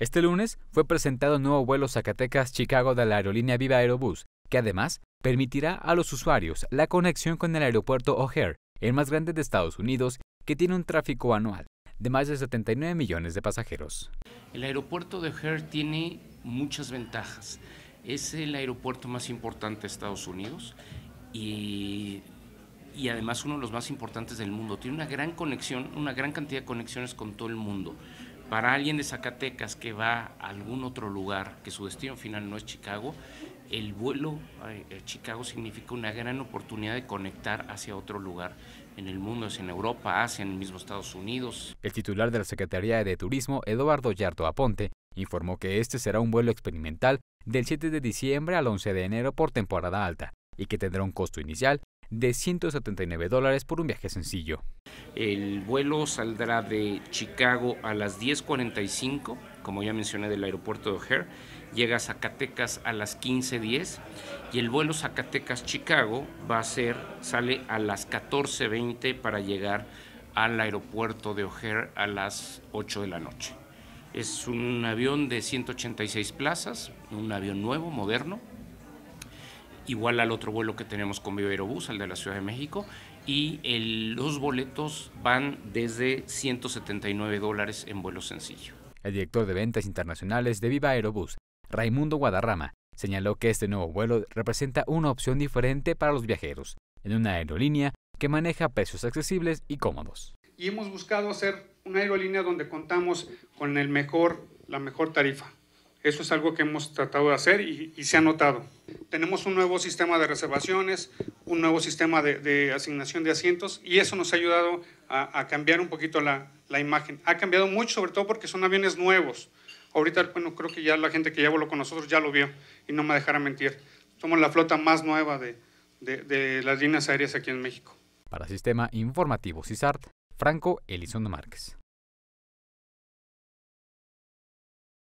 Este lunes fue presentado un nuevo vuelo Zacatecas-Chicago de la aerolínea Viva Aerobús, que además permitirá a los usuarios la conexión con el aeropuerto O'Hare, el más grande de Estados Unidos, que tiene un tráfico anual de más de 79 millones de pasajeros. El aeropuerto de O'Hare tiene muchas ventajas. Es el aeropuerto más importante de Estados Unidos y, y, además uno de los más importantes del mundo. Tiene una gran conexión, una gran cantidad de conexiones con todo el mundo. Para alguien de Zacatecas que va a algún otro lugar, que su destino final no es Chicago, el vuelo a Chicago significa una gran oportunidad de conectar hacia otro lugar en el mundo, es en Europa, Asia, en el mismo Estados Unidos. El titular de la Secretaría de Turismo, Eduardo Yarto Aponte, informó que este será un vuelo experimental del 7 de diciembre al 11 de enero por temporada alta y que tendrá un costo inicial de 179 dólares por un viaje sencillo. El vuelo saldrá de Chicago a las 10.45, como ya mencioné, del aeropuerto de O'Hare. Llega a Zacatecas a las 15.10 y el vuelo Zacatecas-Chicago va a ser, sale a las 14.20 para llegar al aeropuerto de O'Hare a las 8 de la noche. Es un avión de 186 plazas, un avión nuevo, moderno, igual al otro vuelo que tenemos con Viva Aerobús, el de la Ciudad de México, y los boletos van desde 179 dólares en vuelo sencillo. El director de ventas internacionales de Viva Aerobús, Raimundo Guadarrama, señaló que este nuevo vuelo representa una opción diferente para los viajeros, en una aerolínea que maneja precios accesibles y cómodos. Y hemos buscado hacer una aerolínea donde contamos con el mejor, la mejor tarifa, eso es algo que hemos tratado de hacer y, se ha notado. Tenemos un nuevo sistema de reservaciones, un nuevo sistema de, asignación de asientos y eso nos ha ayudado a, cambiar un poquito la, imagen. Ha cambiado mucho, sobre todo porque son aviones nuevos. Ahorita, bueno, creo que ya la gente que ya voló con nosotros ya lo vio y no me dejará mentir. Somos la flota más nueva de, de las líneas aéreas aquí en México. Para Sistema Informativo CISART, Franco Elizondo Márquez.